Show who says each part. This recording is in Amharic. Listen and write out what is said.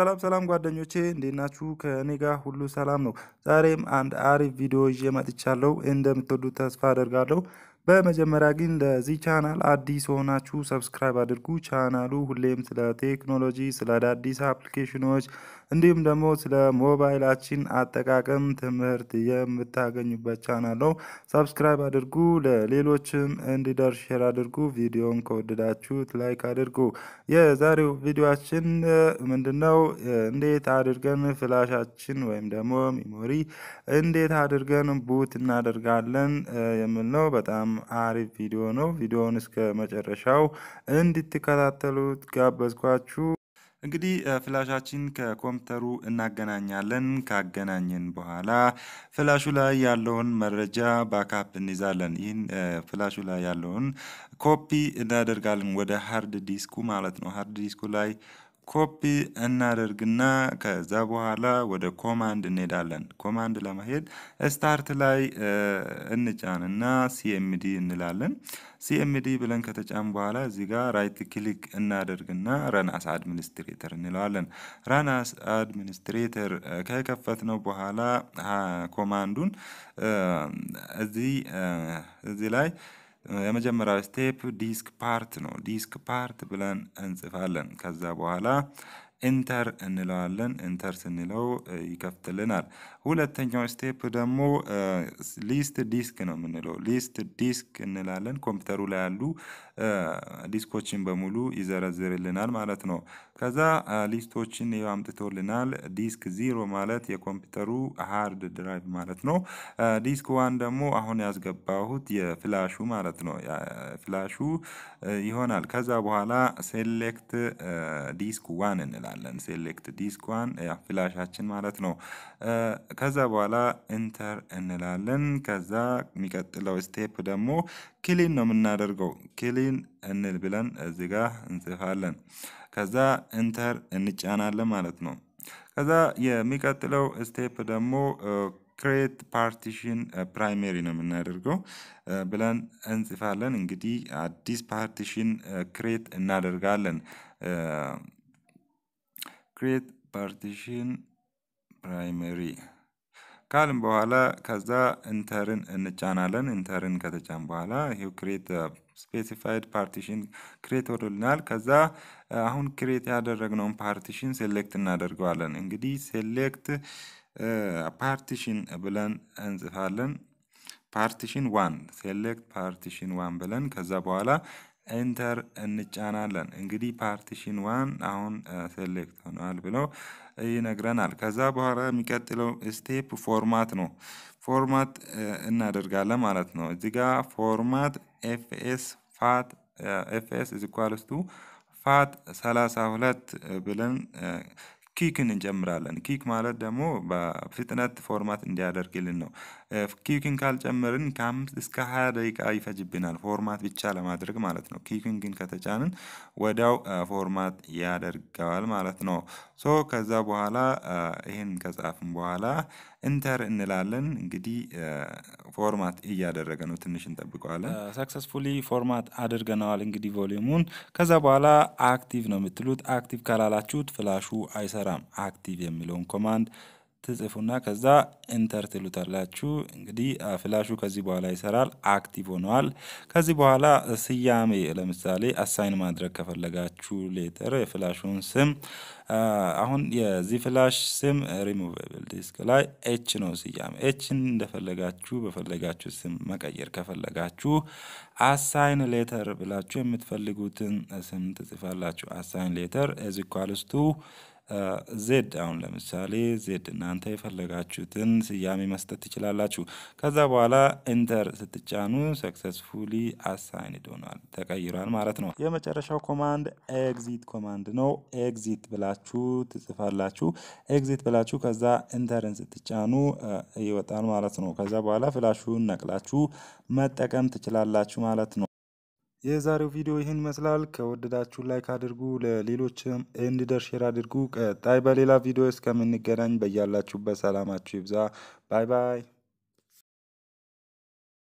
Speaker 1: ሰላም ሰላም ጓደኞቼ እንዴት ናችሁ? ከእኔ ጋር ሁሉ ሰላም ነው። ዛሬም አንድ አሪፍ ቪዲዮ ይዤ መጥቻለሁ። እንደምትወዱት ተስፋ አደርጋለሁ። በመጀመሪያ ግን ለዚህ ቻናል አዲስ ሆናችሁ ሰብስክራይብ አድርጉ። ቻናሉ ሁሌም ስለ ቴክኖሎጂ፣ ስለ አዳዲስ አፕሊኬሽኖች እንዲሁም ደግሞ ስለ ሞባይላችን አጠቃቀም ትምህርት የምታገኙበት ቻናል ነው። ሰብስክራይብ አድርጉ፣ ለሌሎችም እንዲደርስ ሼር አድርጉ። ቪዲዮን ከወደዳችሁት ላይክ አድርጉ። የዛሬው ቪዲዮችን ምንድነው? እንዴት አድርገን ፍላሻችን ወይም ደግሞ ሚሞሪ እንዴት አድርገን ቡት እናደርጋለን የሚል ነው። በጣም አሪፍ ቪዲዮ ነው። ቪዲዮውን እስከ መጨረሻው እንድትከታተሉት ጋበዝኳችሁ። እንግዲህ ፍላሻችን ከኮምፒውተሩ እናገናኛለን። ካገናኘን በኋላ ፍላሹ ላይ ያለውን መረጃ ባካፕ እንይዛለን። ይህን ፍላሹ ላይ ያለውን ኮፒ እናደርጋለን ወደ ሀርድ ዲስኩ ማለት ነው። ሀርድ ዲስኩ ላይ ኮፒ እናደርግና ከዛ በኋላ ወደ ኮማንድ እንሄዳለን። ኮማንድ ለመሄድ ስታርት ላይ እንጫንና ሲኤምዲ እንላለን። ሲኤምዲ ብለን ከተጫን በኋላ እዚህ ጋር ራይት ክሊክ እናደርግና ረናስ አድሚኒስትሬተር እንለዋለን። ራናስ አድሚኒስትሬተር ከከፈት ነው በኋላ ኮማንዱን እዚህ እዚህ ላይ የመጀመሪያው ስቴፕ ዲስክ ፓርት ነው። ዲስክ ፓርት ብለን እንጽፋለን። ከዛ በኋላ ኢንተር እንለዋለን። ኢንተር ስንለው ይከፍትልናል። ሁለተኛው ስቴፕ ደግሞ ሊስት ዲስክ ነው የምንለው። ሊስት ዲስክ እንላለን። ኮምፒውተሩ ላይ ያሉ ዲስኮችን በሙሉ ይዘረዝርልናል ማለት ነው። ከዛ ሊስቶችን አምጥቶልናል። ዲስክ ዚሮ ማለት የኮምፒውተሩ ሃርድ ድራይቭ ማለት ነው። ዲስክ ዋን ደግሞ አሁን ያስገባሁት የፍላሹ ማለት ነው ፍላሹ ይሆናል። ከዛ በኋላ ሴሌክት ዲስክ ዋን እንላለን። ሴሌክት ዲስክ ዋን ፍላሻችን ማለት ነው። ከዛ በኋላ ኢንተር እንላለን። ከዛ የሚቀጥለው ስቴፕ ደግሞ ክሊን ነው የምናደርገው ክሊን ዲስፕሊን እንል ብለን እዚህ ጋር እንጽፋለን። ከዛ ኢንተር እንጫናለን ማለት ነው። ከዛ የሚቀጥለው ስቴፕ ደግሞ ክሬት ፓርቲሽን ፕራይሜሪ ነው የምናደርገው ብለን እንጽፋለን። እንግዲህ አዲስ ፓርቲሽን ክሬት እናደርጋለን። ክሬት ፓርቲሽን ፕራይመሪ ካልን በኋላ ከዛ ኢንተርን እንጫናለን። ኢንተርን ከተጫን በኋላ ይሄው ክሬት ስፔሲፋይድ ፓርቲሽን ክሬት ወዶልናል። ከዛ አሁን ክሬት ያደረግነውን ፓርቲሽን ሴሌክት እናደርገዋለን። እንግዲህ ሴሌክት ፓርቲሽን ብለን እንጽፋለን። ፓርቲሽን ዋን ሴሌክት ፓርቲሽን ዋን ብለን ከዛ በኋላ ኤንተር እንጫናለን። እንግዲህ ፓርቲሽን ዋን አሁን ሴሌክት ሆነዋል ብለው ይነግረናል። ከዛ በኋላ የሚቀጥለው ስቴፕ ፎርማት ነው። ፎርማት እናደርጋለን ማለት ነው። እዚ ጋ ፎርማት ኤፍኤስ ፋት ኤፍኤስ ኢዝ ኢኳልስ ፋት ሰላሳ ብለን ኪክን እንጨምራለን። ኪክ ማለት ደግሞ በፍጥነት ፎርማት እንዲያደርግልን ነው። ኪዩኪን ካልጨመርን ከአምስት እስከ ሀያ ደቂቃ ይፈጅብናል ፎርማት ብቻ ለማድረግ ማለት ነው። ኪዩኪን ግን ከተጫንን ወዲያው ፎርማት ያደርገዋል ማለት ነው። ሶ ከዛ በኋላ ይህን ከጻፍን በኋላ ኢንተር እንላለን። እንግዲህ ፎርማት እያደረገ ነው። ትንሽ እንጠብቀዋለን። ሰክሰስፉሊ ፎርማት አድርገነዋል። እንግዲህ ቮሊዩሙን ከዛ በኋላ አክቲቭ ነው የምትሉት። አክቲቭ ካላላችሁት ፍላሹ አይሰራም። አክቲቭ የሚለውን ኮማንድ ትጽፉና ከዛ ኢንተር ትሉታላችሁ። እንግዲህ ፍላሹ ከዚህ በኋላ ይሰራል። አክቲቭ ሆነዋል። ከዚህ በኋላ ስያሜ ለምሳሌ አሳይን ማድረግ ከፈለጋችሁ ሌተር የፍላሹን ስም አሁን የዚህ ፍላሽ ስም ሪሙቨብል ዲስክ ላይ ኤች ነው ስያሜ። ኤችን እንደፈለጋችሁ በፈለጋችሁ ስም መቀየር ከፈለጋችሁ አሳይን ሌተር ብላችሁ የምትፈልጉትን ስም ትጽፋላችሁ። አሳይን ሌተር ዚኳልስቱ ዜድ አሁን ለምሳሌ ዜድ እናንተ የፈለጋችሁትን ስያሜ መስጠት ትችላላችሁ። ከዛ በኋላ ኢንተር ስትጫኑ ሰክሰስፉሊ አሳይንድ ሆኗል፣ ተቀይሯል ማለት ነው። የመጨረሻው ኮማንድ ኤግዚት ኮማንድ ነው። ኤግዚት ብላችሁ ትጽፋላችሁ። ኤግዚት ብላችሁ ከዛ ኢንተርን ስትጫኑ ይወጣል ማለት ነው። ከዛ በኋላ ፍላሹን ነቅላችሁ መጠቀም ትችላላችሁ ማለት ነው። የዛሬው ቪዲዮ ይህን ይመስላል። ከወደዳችሁ ላይክ አድርጉ፣ ለሌሎችም እንዲደርስ ሼር አድርጉ። ቀጣይ በሌላ ቪዲዮ እስከምንገናኝ በያላችሁበት ሰላማችሁ ይብዛ። ባይ ባይ።